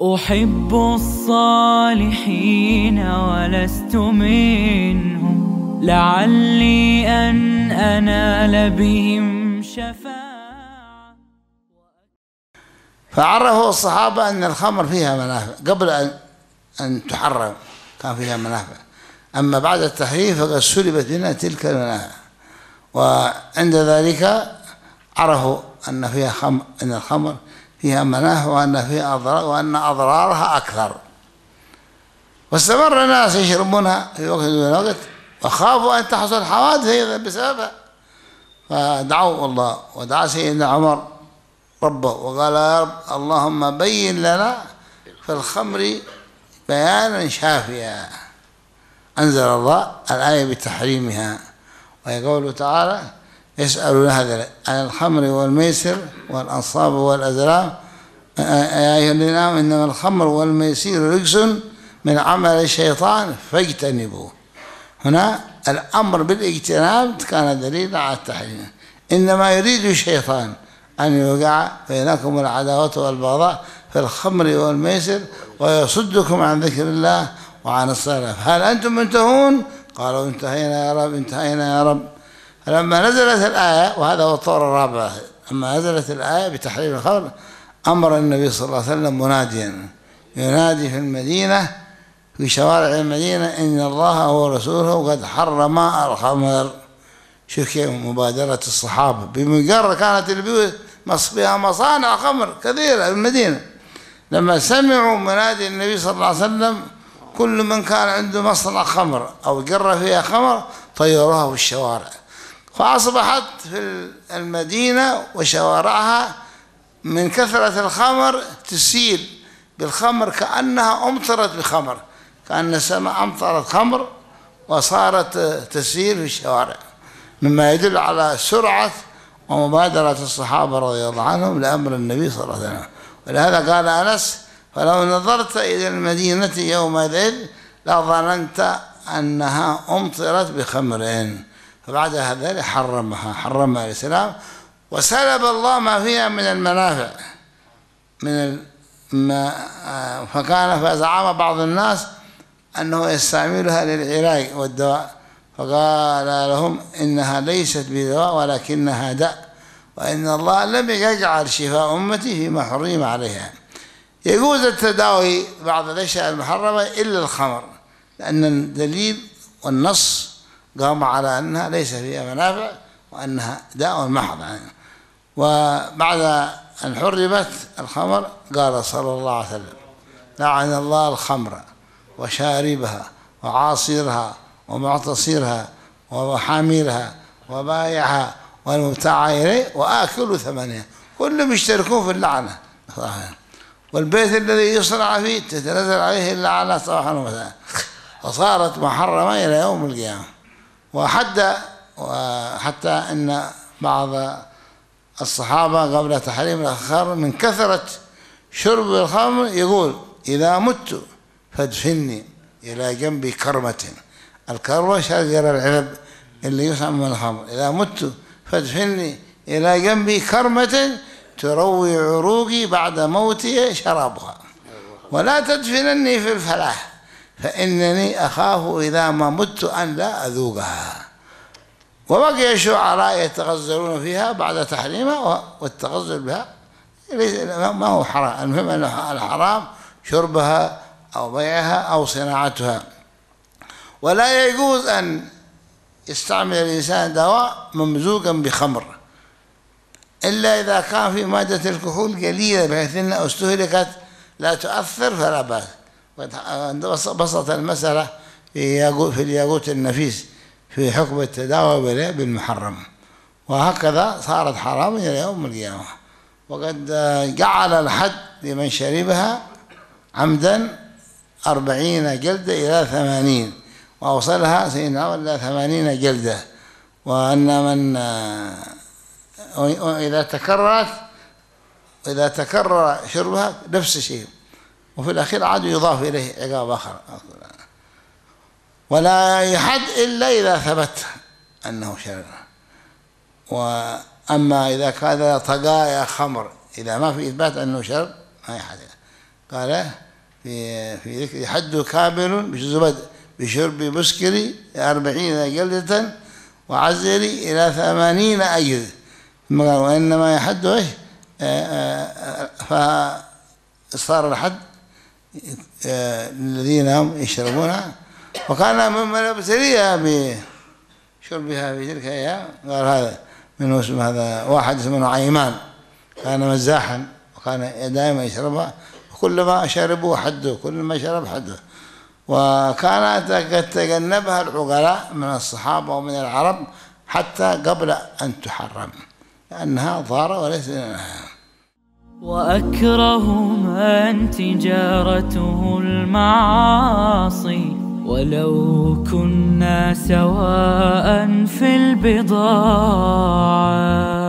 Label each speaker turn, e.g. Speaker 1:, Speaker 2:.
Speaker 1: أحب الصالحين ولست منهم لعلي أن أنال بهم شفاعة فعرفوا الصحابة أن الخمر فيها منافع قبل أن أن تحرم كان فيها منافع أما بعد التحريف فقد سلبت بنا تلك المنافع وعند ذلك عرفوا أن فيها خمر أن الخمر فيها منافع وأن فيها أضرار وأن أضرارها أكثر واستمر الناس يشربونها في وقت من الوقت وخافوا أن تحصل حوادث بسببها فدعوا الله ودعا سيدنا عمر ربه وقال يا رب اللهم بين لنا في الخمر بيانا شافيا أنزل الله الآية بتحريمها وهي قوله تعالى يسألون هذا عن الخمر والميسر والأنصاب والأزلام يا أيها الذين آمنوا إنما الخمر والميسير رجس من عمل الشيطان فاجتنبوه هنا الأمر بالاجتناب كان دليلا على التحريم إنما يريد الشيطان أن يوقع بينكم العداوة والبغضاء في الخمر والميسر ويصدكم عن ذكر الله وعن الصلاة هل أنتم منتهون قالوا انتهينا يا رب انتهينا يا رب لما نزلت الآية وهذا هو الطور الرابع لما نزلت الآية بتحريم الخمر أمر النبي صلى الله عليه وسلم مناديا ينادي في المدينة في شوارع المدينة إن الله هو رسوله قد حرم الخمر شوف كيف مبادرة الصحابة بمجرد كانت البيوت فيها مصانع خمر كثيرة في المدينة لما سمعوا منادي النبي صلى الله عليه وسلم كل من كان عنده مصنع خمر أو جرة فيها خمر طيروها في الشوارع فأصبحت في المدينة وشوارعها من كثرة الخمر تسيل بالخمر كأنها أمطرت بخمر كأن السماء أمطرت خمر وصارت تسيل في الشوارع مما يدل على سرعة ومبادرة الصحابة رضي الله عنهم لأمر النبي صلى الله عليه وسلم ولهذا قال أنس فلو نظرت إلى المدينة يومئذ لظننت أنها أمطرت بخمر فبعد ذلك حرمها حرمها الإسلام وسلب الله ما فيها من المنافع من ما فكان فزعم بعض الناس أنه يستعملها للعلاج والدواء فقال لهم إنها ليست بدواء ولكنها داء وإن الله لم يجعل شفاء أمتي فيما حرم عليها يجوز التداوي بعض الأشياء المحرمة إلا الخمر لأن الدليل والنص قاموا على أنها ليس فيها منافع وأنها داء محض يعني وبعد أن حرمت الخمر قال صلى الله عليه وسلم لعن الله الخمر وشاربها وعاصرها ومعتصرها وحاملها وبايعها والمبتاع إليه وآكل ثمنها كلهم يشتركون في اللعنة صحيح. والبيت الذي يصنع فيه تتنزل عليه اللعنة صباحا ومساء وصارت محرمة إلى يوم القيامة وحتى وحتى أن بعض الصحابة قبل تحريم الاخر من كثرة شرب الخمر يقول إذا مت فادفني إلى جنب كرمة الكرمة شجر العنب اللي يسمى الخمر إذا مت فادفني إلى جنبي كرمة تروي عروقي بعد موتي شرابها ولا تدفنني في الفلاح فإنني أخاف إذا ما مت أن لا أذوقها وبقي الشعراء يتغزلون فيها بعد تحريمها والتغزل بها ما هو حرام المهم أن الحرام شربها أو بيعها أو صناعتها ولا يجوز أن يستعمل الإنسان دواء ممزوقا بخمر إلا إذا كان في مادة الكحول قليلة بحيث أنها استهلكت لا تؤثر فلا بأس بسط المسألة في الياقوت النفيس في حكم التداوى بالمحرم وهكذا صارت حرام إلى يوم القيامة وقد جعل الحد لمن شربها عمدا أربعين جلدة إلى ثمانين وأوصلها سيدنا إلى ثمانين جلدة وأن من إذا تكررت إذا تكرر شربها نفس الشيء وفي الأخير عاد يضاف إليه عقاب آخر ولا يحد إلا إذا ثبت أنه شر وأما إذا كان طقايا خمر إذا ما في إثبات أنه شر ما يحد قال في في ذكر حد كامل بزبد بشرب مسكري أربعين جلدة وعزري إلى ثمانين أجر ثم قال وإنما يحد إيه آه، آه، آه، فصار الحد الذين هم يشربونها وكان من ملابسريها بشربها في تلك الأيام قال هذا من اسم هذا واحد اسمه عيمان كان مزاحا وكان دائما يشربها كلما شربوا حده كلما شرب حده وكانت قد تجنبها العقلاء من الصحابة ومن العرب حتى قبل أن تحرم لأنها ضارة وليس لنا وأكره من تجارته المعاصي ولو كنا سواء في البضاعه